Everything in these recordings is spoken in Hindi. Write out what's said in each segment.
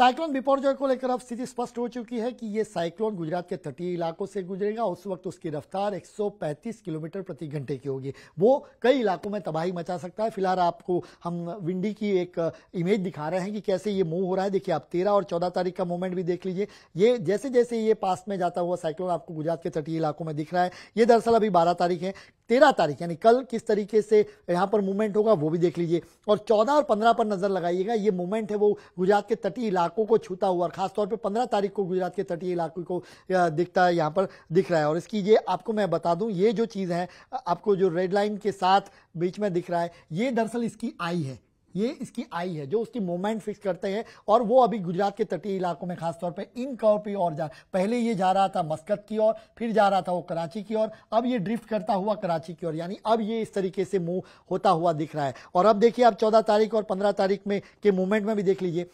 साइक्लोन विपर्जय को लेकर अब स्थिति स्पष्ट हो चुकी है कि ये साइक्लोन गुजरात के तटीय इलाकों से गुजरेगा उस वक्त उसकी रफ्तार 135 किलोमीटर प्रति घंटे की होगी वो कई इलाकों में तबाही मचा सकता है फिलहाल आपको हम विंडी की एक इमेज दिखा रहे हैं कि कैसे ये मूव हो रहा है देखिए आप तेरह और चौदह तारीख का मूवमेंट भी देख लीजिए ये जैसे जैसे ये पास में जाता हुआ साइक्लोन आपको गुजरात के तटीय इलाकों में दिख रहा है ये दरअसल अभी बारह तारीख है तेरह तारीख यानी कल किस तरीके से यहाँ पर मूवमेंट होगा वो भी देख लीजिए और चौदह और पंद्रह पर नजर लगाइएगा ये मूवमेंट है वो गुजरात के तटीय इलाकों को छूता हुआ और खासतौर पर पंद्रह तारीख को गुजरात के तटीय इलाकों को दिखता है यहाँ पर दिख रहा है और इसकी ये आपको मैं बता दूँ ये जो चीज़ है आपको जो रेड लाइन के साथ बीच में दिख रहा है ये दरअसल इसकी आई है ये इसकी आई है जो उसकी मूवमेंट फिक्स करते हैं और वो अभी गुजरात के तटीय इलाकों में खासतौर पे इन कौर पर और जा पहले ये जा रहा था मस्कत की ओर फिर जा रहा था वो कराची की ओर अब ये ड्रिफ्ट करता हुआ कराची की ओर यानी अब ये इस तरीके से मूव होता हुआ दिख रहा है और अब देखिए आप चौदह तारीख और पंद्रह तारीख में के मूवमेंट में भी देख लीजिए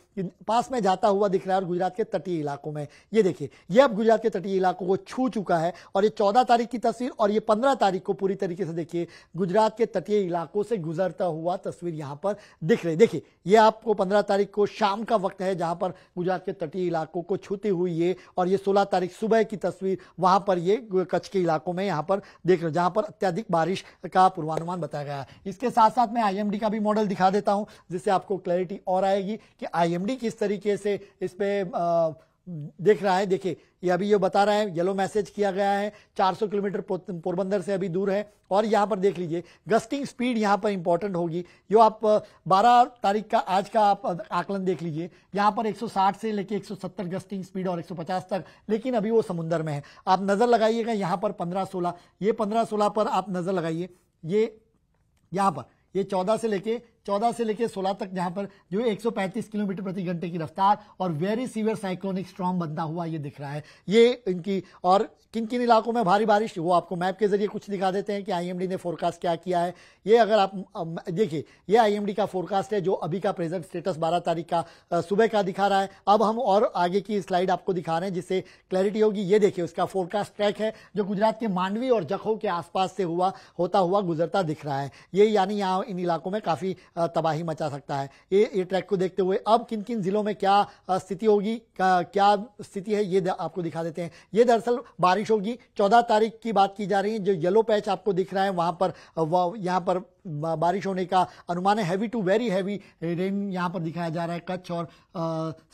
पास में जाता हुआ दिख रहा है और गुजरात के तटीय इलाकों में ये देखिए ये अब गुजरात के तटीय इलाकों को छू चुका है और ये चौदह तारीख की तस्वीर और ये पंद्रह तारीख को पूरी तरीके से देखिए गुजरात के तटीय इलाकों से गुजरता हुआ तस्वीर यहाँ पर दिख रही देखिए ये आपको 15 तारीख को शाम का वक्त है जहां पर गुजरात के तटीय इलाकों को छूती हुई ये और ये 16 तारीख सुबह की तस्वीर वहां पर ये कच्छ के इलाकों में यहाँ पर देख रहे जहाँ पर अत्यधिक बारिश का पूर्वानुमान बताया गया है इसके साथ साथ मैं आई का भी मॉडल दिखा देता हूँ जिससे आपको क्लैरिटी और आएगी कि आई किस तरीके से इस पर देख रहा है देखिए ये अभी ये बता रहा है येलो मैसेज किया गया है 400 किलोमीटर पोरबंदर से अभी दूर है और यहाँ पर देख लीजिए गस्टिंग स्पीड यहाँ पर इंपॉर्टेंट होगी जो आप 12 तारीख का आज का आप आकलन देख लीजिए यहाँ पर 160 से लेके 170 गस्टिंग स्पीड और 150 तक लेकिन अभी वो समुन्दर में है आप नज़र लगाइएगा यहाँ पर पंद्रह सोलह ये पंद्रह सोलह पर आप नज़र लगाइए ये यहाँ पर ये चौदह से लेके चौदह से लेकर सोलह तक जहां पर जो 135 किलोमीटर प्रति घंटे की रफ्तार और वेरी सीवियर साइक्लोनिक स्ट्रॉन्ग बनता हुआ ये दिख रहा है ये इनकी और किन किन इलाकों में भारी बारिश वो आपको मैप के जरिए कुछ दिखा देते हैं कि आईएमडी ने फोरकास्ट क्या किया है ये अगर आप देखिए ये आईएमडी का फोरकास्ट है जो अभी का प्रेजेंट स्टेटस 12 तारीख का सुबह का दिखा रहा है अब हम और आगे की स्लाइड आपको दिखा रहे हैं जिससे क्लैरिटी होगी ये देखिए उसका फोरकास्ट ट्रैक है जो गुजरात के मांडवी और जखो के आसपास से हुआ होता हुआ गुजरता दिख रहा है ये यानी यहाँ इन इलाकों में काफ़ी तबाही मचा सकता है ये ये ट्रैक को देखते हुए अब किन किन ज़िलों में क्या स्थिति होगी क्या स्थिति है ये आपको दिखा देते हैं ये दरअसल बारिश होगी चौदह तारीख की बात की जा रही है जो येलो पैच आपको दिख रहा है वहाँ पर यहाँ पर बारिश होने का अनुमान है heavy to very heavy rain यहाँ पर दिखाया जा रहा है कच्छ और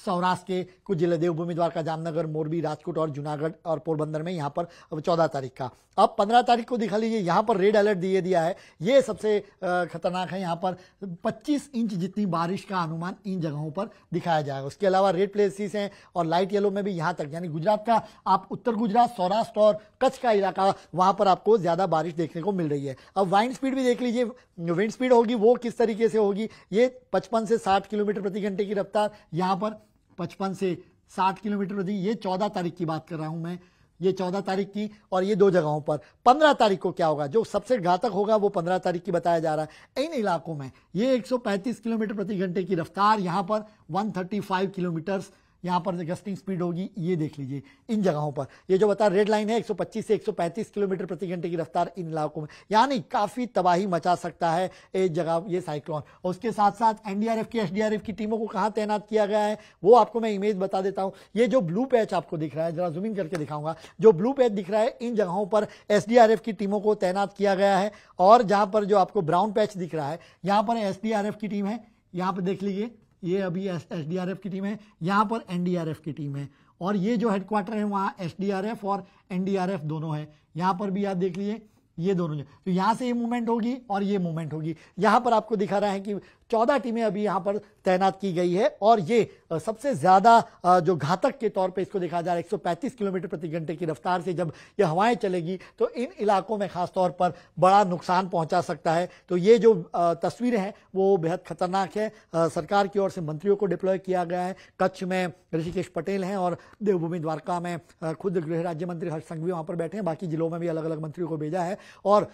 सौराष्ट्र के कुछ जिले देवभूमि द्वारका जामनगर मोरबी राजकोट और जूनागढ़ और पोरबंदर में यहाँ पर चौदह तारीख का अब पंद्रह तारीख को दिखा लीजिए यहाँ पर रेड अलर्ट दिए दिया है ये सबसे खतरनाक है यहाँ पर पच्चीस इंच जितनी बारिश का अनुमान इन जगहों पर दिखाया जाएगा उसके अलावा रेड प्लेसिस हैं और लाइट येलो में भी यहाँ तक यानी गुजरात का आप उत्तर गुजरात सौराष्ट्र और कच्छ का इलाका वहाँ पर आपको ज़्यादा बारिश देखने को मिल रही है अब वाइन स्पीड भी देख लीजिए जो विंड स्पीड होगी वो किस तरीके से होगी ये 55 से 60 किलोमीटर प्रति घंटे की रफ्तार यहाँ पर 55 से 60 किलोमीटर प्रति ये 14 तारीख की बात कर रहा हूँ मैं ये 14 तारीख की और ये दो जगहों पर 15 तारीख को क्या होगा जो सबसे घातक होगा वो 15 तारीख की बताया जा रहा है इन इलाकों में ये 135 किलोमीटर प्रति घंटे की रफ्तार यहाँ पर 135 किलोमीटर्स यहाँ पर गस्टिंग स्पीड होगी ये देख लीजिए इन जगहों पर ये जो बता रेड लाइन है 125 से 135 किलोमीटर प्रति घंटे की रफ्तार इन इलाकों में यानी काफ़ी तबाही मचा सकता है ये जगह ये साइक्लोन उसके साथ साथ एनडीआरएफ की एसडीआरएफ की टीमों को कहाँ तैनात किया गया है वो आपको मैं इमेज बता देता हूँ ये जो ब्लू पैच आपको दिख रहा है जरा जूमिंग करके दिखाऊंगा जो ब्लू पैच दिख रहा है इन जगहों पर एस की टीमों को तैनात किया गया है और जहाँ पर जो आपको ब्राउन पैच दिख रहा है यहाँ पर एस की टीम है यहाँ पर देख लीजिए ये अभी एस एस की टीम है यहाँ पर एन की टीम है और ये जो हेडक्वार्टर है वहाँ एस और एन दोनों है यहाँ पर भी आप देख लीजिए ये दोनों तो यहां से ये मूवमेंट होगी और ये मूवमेंट होगी यहां पर आपको दिखा रहा है कि चौदह टीमें अभी यहां पर तैनात की गई है और ये सबसे ज्यादा जो घातक के तौर पे इसको देखा जा रहा है एक किलोमीटर प्रति घंटे की रफ्तार से जब ये हवाएं चलेगी तो इन इलाकों में खासतौर पर बड़ा नुकसान पहुंचा सकता है तो ये जो तस्वीरें हैं वो बेहद खतरनाक है सरकार की ओर से मंत्रियों को डिप्लॉय किया गया है कच्छ में ऋषिकेश पटेल हैं और देवभूमि द्वारका में खुद गृह राज्य मंत्री हर्ष संघवी वहां पर बैठे हैं बाकी जिलों में भी अलग अलग मंत्रियों को भेजा है और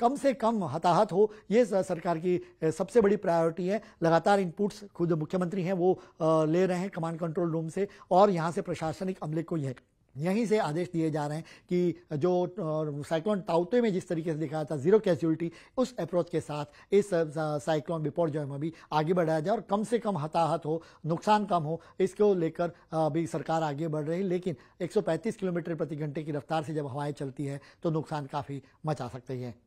कम से कम हताहत हो ये सरकार की सबसे बड़ी प्रायोरिटी है लगातार इनपुट्स खुद मुख्यमंत्री हैं वो ले रहे हैं कमांड कंट्रोल रूम से और यहाँ से प्रशासनिक अमले को यह यहीं से आदेश दिए जा रहे हैं कि जो साइक्लोन ताउते में जिस तरीके से दिखाया था जीरो कैजुअलिटी उस अप्रोच के साथ इस साइक्लोन बिपोरजॉय में भी आगे बढ़ाया जाए और कम से कम हताहत हो नुकसान कम हो इसको लेकर अभी सरकार आगे बढ़ रही लेकिन 135 किलोमीटर प्रति घंटे की रफ्तार से जब हवाएं चलती है तो नुकसान काफ़ी मचा सकती है